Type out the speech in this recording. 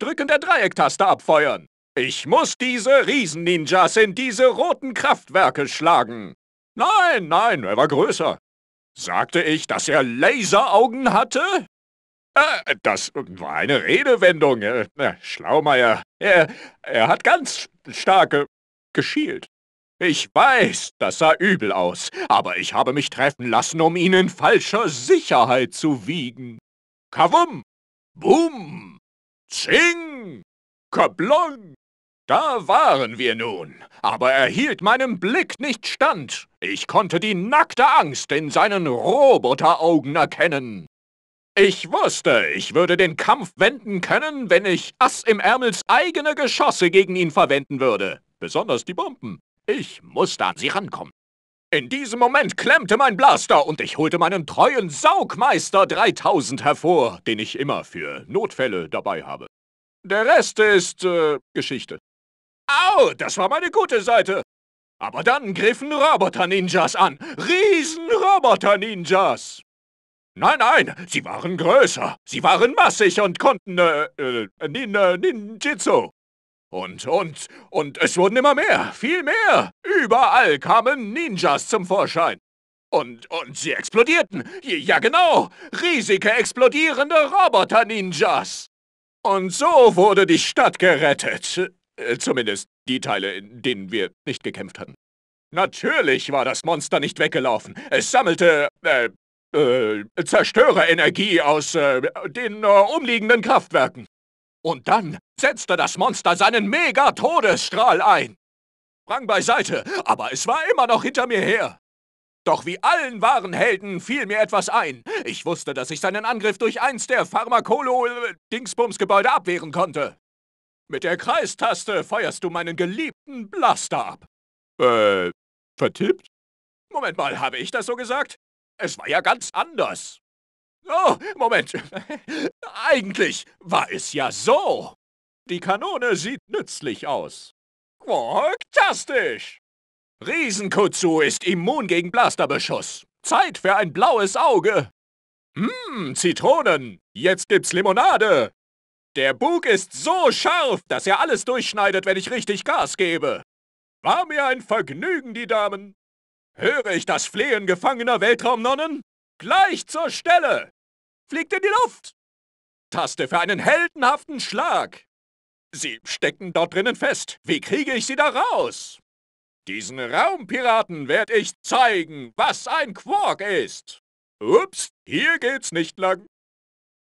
Drücken der Dreiecktaste abfeuern. Ich muss diese Riesen-Ninjas in diese roten Kraftwerke schlagen. Nein, nein, er war größer. Sagte ich, dass er Laseraugen hatte? Äh, das war eine Redewendung. Äh, äh Schlaumeier, er, er hat ganz starke äh, geschielt. Ich weiß, das sah übel aus, aber ich habe mich treffen lassen, um ihn in falscher Sicherheit zu wiegen. Kavum! Boom! Zing! Kablong! Da waren wir nun, aber er hielt meinem Blick nicht stand. Ich konnte die nackte Angst in seinen Roboteraugen erkennen. Ich wusste, ich würde den Kampf wenden können, wenn ich Ass im Ärmels eigene Geschosse gegen ihn verwenden würde. Besonders die Bomben. Ich musste an sie rankommen. In diesem Moment klemmte mein Blaster und ich holte meinen treuen Saugmeister 3000 hervor, den ich immer für Notfälle dabei habe. Der Rest ist äh, Geschichte. Au, das war meine gute Seite. Aber dann griffen Roboter-Ninjas an. Riesen-Roboter-Ninjas. Nein, nein, sie waren größer. Sie waren massig und konnten, äh, äh, nin, äh Ninjitsu. Und, und, und es wurden immer mehr, viel mehr. Überall kamen Ninjas zum Vorschein. Und, und sie explodierten. Ja, genau. Riesige explodierende Roboter-Ninjas. Und so wurde die Stadt gerettet. Äh, zumindest die Teile, in denen wir nicht gekämpft hatten. Natürlich war das Monster nicht weggelaufen. Es sammelte, äh, äh, Zerstörerenergie aus äh, den äh, umliegenden Kraftwerken. Und dann setzte das Monster seinen Mega-Todesstrahl ein. Sprang beiseite, aber es war immer noch hinter mir her. Doch wie allen wahren Helden fiel mir etwas ein. Ich wusste, dass ich seinen Angriff durch eins der Pharmakolo-Dingsbums-Gebäude abwehren konnte. Mit der Kreistaste feuerst du meinen geliebten Blaster ab. Äh, vertippt? Moment mal, habe ich das so gesagt? Es war ja ganz anders. Oh, Moment. Eigentlich war es ja so. Die Kanone sieht nützlich aus. Fantastisch! Riesenkutsu ist immun gegen Blasterbeschuss. Zeit für ein blaues Auge. Hm, Zitronen. Jetzt gibt's Limonade. Der Bug ist so scharf, dass er alles durchschneidet, wenn ich richtig Gas gebe. War mir ein Vergnügen, die Damen. Höre ich das Flehen gefangener Weltraumnonnen? Gleich zur Stelle! fliegt in die Luft. Taste für einen heldenhaften Schlag. Sie stecken dort drinnen fest. Wie kriege ich sie da raus? Diesen Raumpiraten werde ich zeigen, was ein Quark ist. Ups, hier geht's nicht lang.